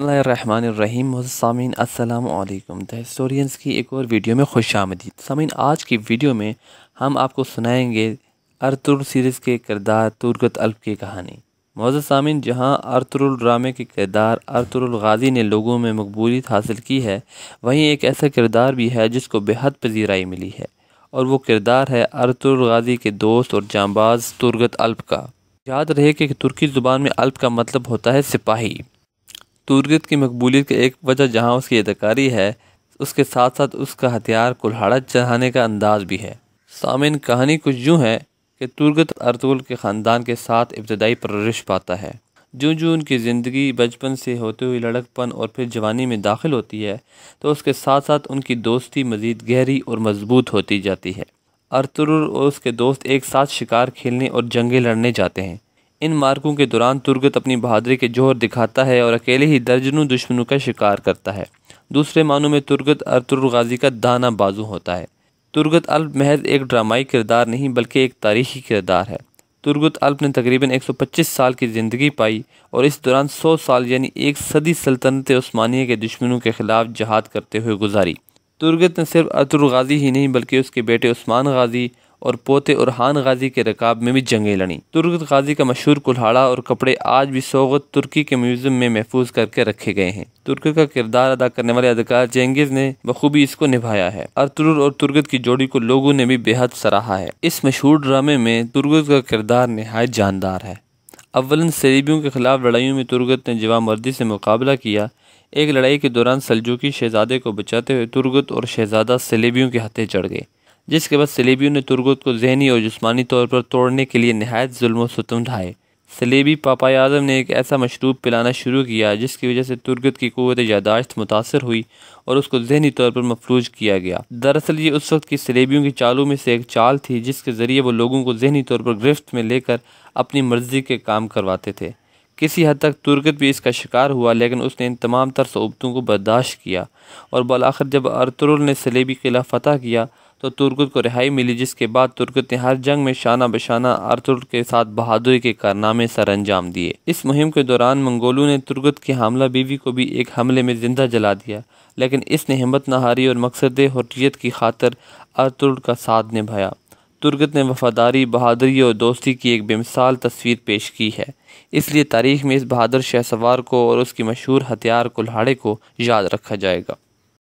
اللہ الرحمن الرحیم سامین السلام علیکم سٹورینز کی ایک اور ویڈیو میں خوش آمدید سامین آج کی ویڈیو میں ہم آپ کو سنائیں گے ارتر سیریز کے کردار ترگت الب کی کہانی سامین جہاں ارتر الرامے کے کردار ارتر الغازی نے لوگوں میں مقبولیت حاصل کی ہے وہیں ایک ایسا کردار بھی ہے جس کو بہت پذیرائی ملی ہے اور وہ کردار ہے ارتر الغازی کے دوست اور جانباز ترگت الب کا یاد رہے کہ ترکی زبان میں الب کا مطلب ہوتا ہے سپاہی تورگت کی مقبولیت کی ایک وجہ جہاں اس کی اداکاری ہے اس کے ساتھ ساتھ اس کا ہتھیار کلہاڑا چڑھانے کا انداز بھی ہے سامعین کہانی کچھ یوں ہے کہ ترگت ارتغ کے خاندان کے ساتھ ابتدائی پرورش پاتا ہے جوں جوں ان کی زندگی بچپن سے ہوتے ہوئی لڑک پن اور پھر جوانی میں داخل ہوتی ہے تو اس کے ساتھ ساتھ ان کی دوستی مزید گہری اور مضبوط ہوتی جاتی ہے ارطر اور اس کے دوست ایک ساتھ شکار کھیلنے اور جنگیں لڑنے جاتے ہیں ان مارکوں کے دوران ترگت اپنی بہادری کے جوہر دکھاتا ہے اور اکیلے ہی درجنوں دشمنوں کا شکار کرتا ہے دوسرے معنوں میں ترگت ارتر غازی کا دانہ بازو ہوتا ہے ترگت الب محض ایک ڈرامائی کردار نہیں بلکہ ایک تاریخی کردار ہے ترگت الب نے تقریباً ایک سو پچیس سال کی زندگی پائی اور اس دوران سو سال یعنی ایک صدی سلطنت عثمانیہ کے دشمنوں کے خلاف جہاد کرتے ہوئے گزاری ترگت نے صرف ارتر غازی ہی نہیں بلکہ اس کے بیٹے عثمان غازی اور پوتے اور غازی کے رکاب میں بھی جنگیں لڑیں ترگت غازی کا مشہور کلہاڑا اور کپڑے آج بھی سوغت ترکی کے میوزیم میں محفوظ کر کے رکھے گئے ہیں ترک کا کردار ادا کرنے والے اداکار جینگز نے بخوبی اس کو نبھایا ہے ارترور اور ترگت کی جوڑی کو لوگوں نے بھی بہت سراہا ہے اس مشہور ڈرامے میں ترگت کا کردار نہایت جاندار ہے اولن سریبیوں کے خلاف لڑائیوں میں ترگت نے جوا مردی سے مقابلہ کیا ایک لڑائی کے دوران سلجوکی شہزادے کو بچاتے ہوئے ترگت اور شہزادہ سلیبیوں کے ہتھے چڑھ گئے جس کے بعد سلیبیوں نے ترگت کو ذہنی اور جسمانی طور پر توڑنے کے لیے نہایت ظلم و ستم ڈھائے سلیبی پاپا اعظم نے ایک ایسا مشروب پلانا شروع کیا جس کی وجہ سے ترگت کی قوت یاداشت متاثر ہوئی اور اس کو ذہنی طور پر مفلوج کیا گیا دراصل یہ اس وقت کی سلیبیوں کی چالوں میں سے ایک چال تھی جس کے ذریعے وہ لوگوں کو ذہنی طور پر گرفت میں لے کر اپنی مرضی کے کام کرواتے تھے کسی حد تک ترگت بھی اس کا شکار ہوا لیکن اس نے ان تمام تر صعوبتوں کو برداشت کیا اور بالآخر جب ارترول نے سلیبی قلعہ فتح کیا تو ترگت کو رہائی ملی جس کے بعد ترگت نے ہر جنگ میں شانہ بشانہ شانہ ارتر کے ساتھ بہادری کے کارنامے سر انجام دیے اس مہم کے دوران منگولو نے ترگت کی حاملہ بیوی کو بھی ایک حملے میں زندہ جلا دیا لیکن اس نے ہمت نہاری اور مقصد حریت کی خاطر ارتر کا ساتھ نبھایا ترگت نے وفاداری بہادری اور دوستی کی ایک بے مثال تصویر پیش کی ہے اس لیے تاریخ میں اس بہادر شہ سوار کو اور اس کی مشہور ہتھیار کلہاڑے کو یاد رکھا جائے گا